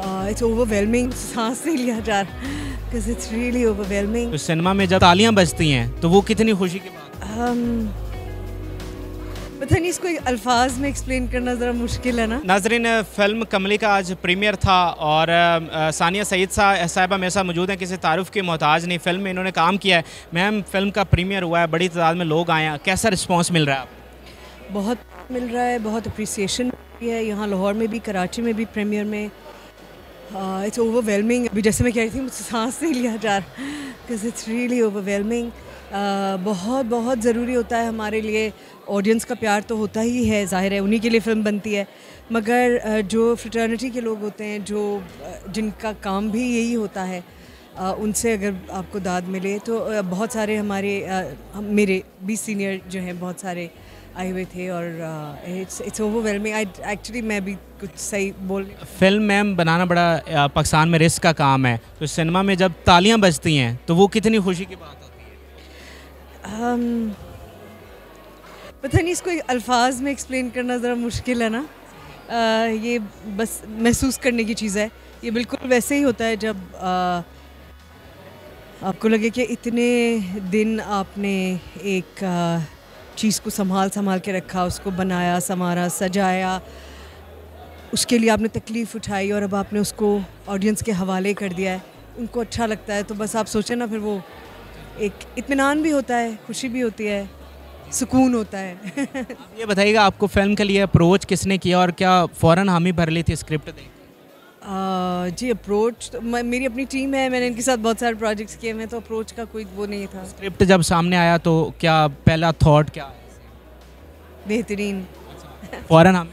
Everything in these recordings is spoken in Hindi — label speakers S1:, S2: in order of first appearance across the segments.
S1: इट्स uh, ओवरवेलमिंग सांस नहीं लिया जा रहा इट्स रियली ओवरवेलमिंग
S2: तो सिनेमा में जब तालियां बजती हैं तो वो कितनी खुशी की बात um, पता नहीं इसको अल्फाज में एक्सप्लेन करना ज़रा मुश्किल है ना नाजरीन फिल्म कमली का आज प्रीमियर था और आ, uh, uh, सानिया सईद सा साहबा मेरे साथ मौजूद हैं किसी तारुफ के मोहताज नहीं फिल्म में इन्होंने काम किया है मैम फिल्म का प्रीमियर हुआ है बड़ी तादाद में लोग आए हैं कैसा रिस्पॉन्स मिल रहा है
S1: बहुत मिल रहा है बहुत अप्रिसिएशन है यहाँ लाहौर में भी कराची में भी प्रीमियर में इट्स uh, ओवरवेलमिंग अभी जैसे मैं कह रही थी मुझसे सांस नहीं लिया जा रहा बिकॉज इट्स रियली ओवरवेलमिंग बहुत बहुत ज़रूरी होता है हमारे लिए ऑडियंस का प्यार तो होता ही है ज़ाहिर है उन्हीं के लिए फ़िल्म बनती है मगर uh, जो फ्रटर्निटी के लोग होते हैं जो uh, जिनका काम भी यही होता है uh, उनसे अगर आपको दाद मिले तो uh, बहुत सारे हमारे uh, मेरे भी सीनियर जो हैं बहुत सारे आए हुए थे और it's it's overwhelming I actually मैं भी कुछ सही बोल
S2: फिल्म मैम बनाना बड़ा पाकिस्तान में रिस्क का काम है तो सिनेमा में जब तालियां बजती हैं तो वो कितनी खुशी की बात होती
S1: है पता नहीं इसको अल्फाज में एक्सप्लेन करना ज़रा मुश्किल है ना आ, ये बस महसूस करने की चीज़ है ये बिल्कुल वैसे ही होता है जब आ, आपको लगे कि इतने दिन आपने एक आ, चीज़ को संभाल संभाल के रखा उसको बनाया संवारा सजाया उसके लिए आपने तकलीफ़ उठाई और अब आपने उसको ऑडियंस के हवाले कर दिया है उनको अच्छा लगता है तो बस आप सोचें ना फिर वो एक इतमान भी होता है खुशी भी होती है सुकून होता है
S2: ये बताइएगा आपको फिल्म के लिए अप्रोच किसने किया और क्या फ़ौरन हामी भर ली थी स्क्रिप्ट देख
S1: जी अप्रोच तो मेरी अपनी टीम है मैंने इनके साथ बहुत सारे प्रोजेक्ट्स किए हैं तो अप्रोच का कोई वो नहीं था स्क्रिप्ट
S2: जब सामने आया तो क्या पहला थॉट क्या बेहतरीन अच्छा, फ़ौरन हम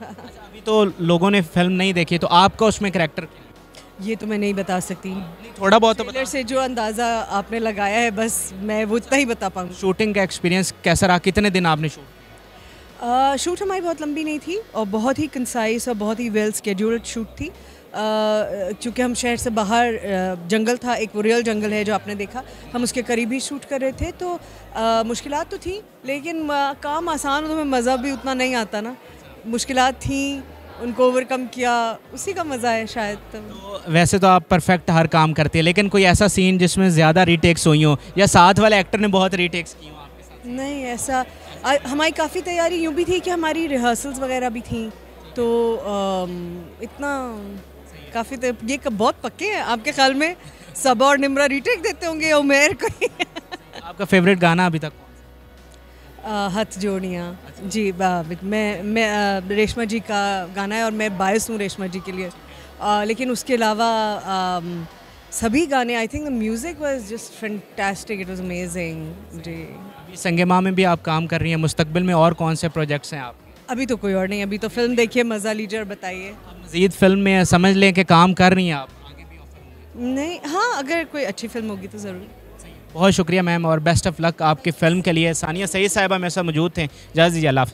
S2: अच्छा, अभी तो लोगों ने फिल्म नहीं देखी तो आपका उसमें करेक्टर
S1: ये तो मैं नहीं बता सकती थोड़ा बहुत तो से जो अंदाज़ा आपने लगाया
S2: है बस मैं वो इतना ही बता पाऊँ शूटिंग का एक्सपीरियंस कैसा रहा कितने दिन आपने शूट
S1: शूट हमारी बहुत लंबी नहीं थी और बहुत ही कंसाइस और बहुत ही वेल स्केड्यूल्ड शूट थी क्योंकि हम शहर से बाहर जंगल था एक वो रियल जंगल है जो आपने देखा हम उसके करीब ही शूट कर रहे थे तो मुश्किल तो थी लेकिन काम आसान तो हमें मज़ा भी उतना नहीं आता ना मुश्किल थी उनको ओवरकम किया उसी का मज़ा है शायद तो।, तो
S2: वैसे तो आप परफेक्ट हर काम करते हैं लेकिन कोई ऐसा सीन जिसमें ज़्यादा रीटेक्स हुई हो या साथ वाले एक्टर ने बहुत रीटेक्स की हो
S1: आपके साथ नहीं ऐसा हमारी काफ़ी तैयारी यूँ भी थी कि हमारी रिहर्सल्स वगैरह भी थी तो आ, इतना काफ़ी ये बहुत पक्के हैं आपके ख्याल में सबा और निमरा रिटेक देते होंगे उमेर को
S2: आपका फेवरेट गाना अभी तक
S1: हथ जोड़ियाँ जी मैं मैं रेशमा जी का गाना है और मैं बायस हूँ रेशमा जी के लिए आ, लेकिन उसके अलावा सभी गाने I think the music was just fantastic it was amazing जी
S2: अभी माँ में भी आप काम कर रही हैं मुस्तकबिल में और कौन से प्रोजेक्ट्स हैं आप
S1: अभी तो कोई और नहीं अभी तो फिल्म देखिए मज़ा लीजिए और बताइए
S2: मज़ीद फिल्म में समझ लें कि काम कर रही हैं आप
S1: नहीं हाँ अगर कोई अच्छी फिल्म होगी तो ज़रूर
S2: बहुत शुक्रिया मैम और बेस्ट ऑफ लक आपकी फ़िल्म के लिए सानिया सईद साहिबा मेरे साथ मौजूद थे जज अल्लाह